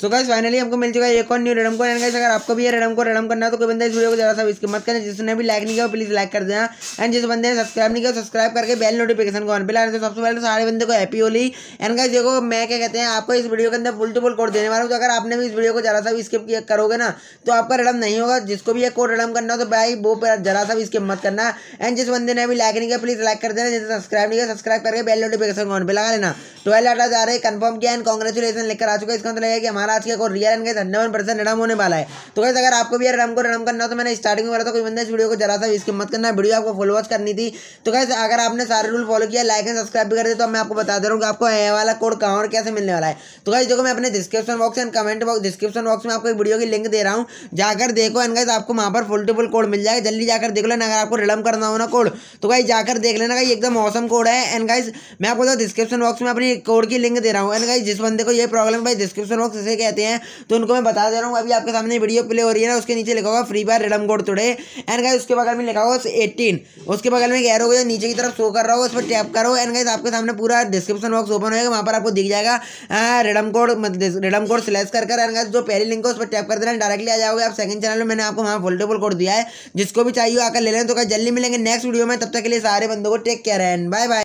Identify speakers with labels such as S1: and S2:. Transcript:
S1: so guys finally हमको मिल चुका है एक और न्यू रेडम को एंड गाइस अगर आपको भी ये रेडम को रेडम करना है तो कोई बंदा इस वीडियो को जरा सा इसके मत करना जिसने भी लाइक नहीं किया प्लीज लाइक कर देना एंड जिस बंदे ने सब्सक्राइब नहीं किया सब्सक्राइब करके बेल नोटिफिकेशन को ऑन पे लाना तो सबसे पहले तो सारे बंदे को हैप्पी होली एंड गाइस देखो मैं क्या कहते हैं आपको इस वीडियो के अंदर फुल टू फुल कोड देने वाला हूँ तो अगर आपने भी इस वीडियो को जरा सा भी स्किप करोगे ना तो आपका रेडम नहीं होगा जिसको भी ये कोड रेडम करना हो तो भाई वो जरा सा भी स्किप मत करना एंड जिस बंदे ने भी लाइक नहीं किया प्लीज लाइक कर देना जिसने सब्सक्राइब नहीं किया सब्सक्राइब करके बेल नोटिफिकेशन को ऑन पे लगा लेना ट्वेल्व आटा जा रहे हैं कन्फर्म किया एंड कॉन्ग्रेचुलेसन लेकर आ चुका है इसका मतलब है कि हमारा आज के कोई real and guys hundred percent रनम होने वाला है तो गैस अगर आपको भी यार रन को रनम करना तो मैंने स्टार्टिंग में बोला था कोई बंदा इस वीडियो को जरा सा तो इसकी मत करना वीडियो आपको फुल वॉच करनी थी तो गैस अगर आपने सारे रूल फॉलो किया लाइक एंड सब्सक्राइब भी कर दे तो मैं आपको बता दे रहा हूँ आपको ए वाला कोड कहाँ और कैसे मिलने वाला है तो गैस देखो मैं अपने description box and comment box description box में आपको वीडियो की लिंक दे रहा हूँ जाकर देखो एंड गैस आपको वहाँ पर फुल टू फुल कोड मिल जाएगा जल्दी जाकर देख लेना अगर आपको रिडम करना हो ना कोड तो गाइज जाकर देख लेना गाइज एकदम मौसम कोड है एंड गाइज मैं आपको डिस्क्रिप्शन तो बॉक्स में अपनी कोड की लिंक दे रहा हूँ एंड गाइज जिस बंदे को ये प्रॉब्लम भाई डिस्क्रिप्शन बॉक्स से कहते हैं तो उनको मैं बता दे रहा हूँ अभी आपके सामने वीडियो प्ले हो रही है ना उसके नीचे लिखा होगा free fire redeem code today and guys उसके बगल में लिखा होगा एटीन उसके बगल में एक एरो जो नीचे की तरफ शो कर रहा हो उस पर टैप करो एंड गाइस आपके सामने पूरा डिस्क्रिप्शन बॉक्स ओपन होगा वहाँ पर आपको दिख जाएगा redeem code redeem code slash कर एंड गाइस जो पहली लिंक है उस पर टैप कर देना डायरेक्टली आ जाओगे आप सेकंड चैनल में मैंने आपको वहाँ फोल्डेबल कोड दिया है जिसको भी चाहिए आकर ले लें तो जल्दी मिलेंगे नेक्स्ट वीडियो में तब तक के लिए सारे बंदों को take care and bye bye